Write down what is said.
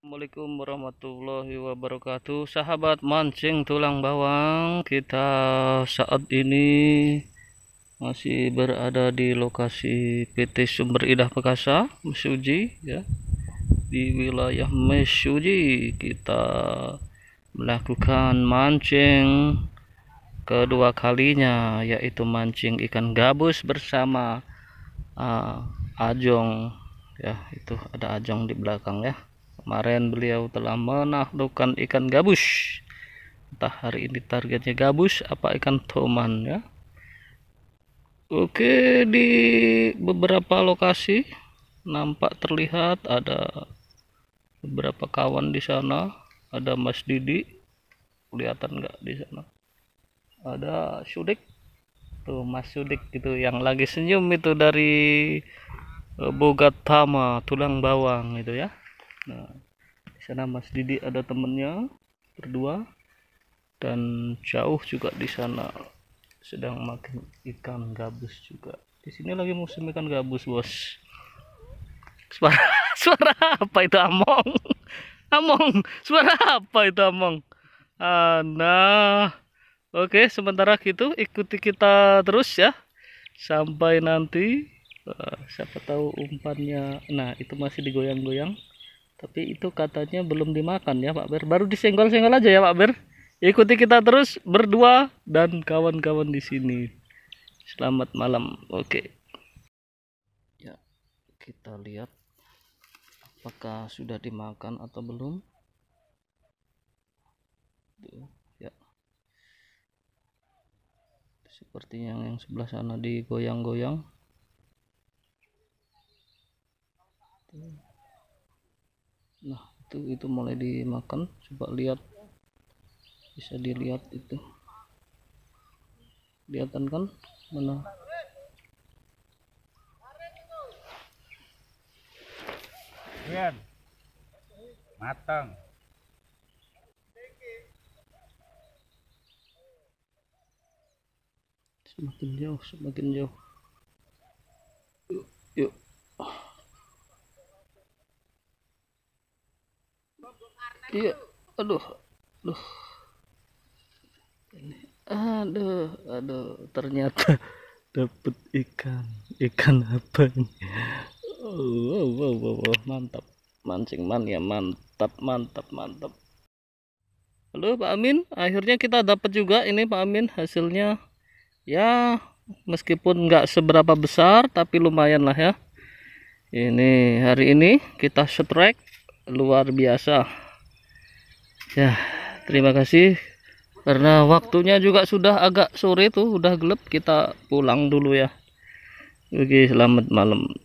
Assalamualaikum warahmatullahi wabarakatuh Sahabat mancing tulang bawang Kita saat ini Masih berada di lokasi PT Sumber Idah Pekasa Mesuji ya Di wilayah Mesuji Kita melakukan mancing Kedua kalinya Yaitu mancing ikan gabus bersama uh, Ajong Ya itu ada ajong di belakang ya Kemarin beliau telah menaklukkan ikan gabus. Entah hari ini targetnya gabus apa ikan toman ya. Oke, di beberapa lokasi nampak terlihat ada beberapa kawan di sana, ada Mas Didi. Kelihatan nggak di sana? Ada Sudik. Tuh Mas Sudik gitu yang lagi senyum itu dari eh, Bogatama, tulang bawang gitu ya nah di sana Mas Didi ada temennya berdua dan jauh juga di sana sedang makin ikan gabus juga di sini lagi musim ikan gabus bos suara suara apa itu among among suara apa itu among ah, nah Oke, sementara gitu ikuti kita terus ya. Sampai nanti. Eh, siapa tahu umpannya. Nah, itu masih digoyang-goyang tapi itu katanya belum dimakan ya Pak Ber baru disenggol-senggol aja ya Pak Ber ikuti kita terus berdua dan kawan-kawan di sini selamat malam oke ya kita lihat apakah sudah dimakan atau belum Tuh, ya seperti yang yang sebelah sana digoyang-goyang Tuh nah itu itu mulai dimakan coba lihat bisa dilihat itu kelihatan kan mana Rian matang semakin jauh semakin jauh yuk yuk iya aduh aduh ini aduh aduh ternyata dapat ikan ikan apa ini oh, wow, wow, wow, wow. mantap mancing man ya, mantap mantap mantap halo Pak Amin akhirnya kita dapat juga ini Pak Amin hasilnya ya meskipun nggak seberapa besar tapi lumayan lah ya ini hari ini kita strike luar biasa ya terima kasih karena waktunya juga sudah agak sore tuh udah gelap kita pulang dulu ya oke selamat malam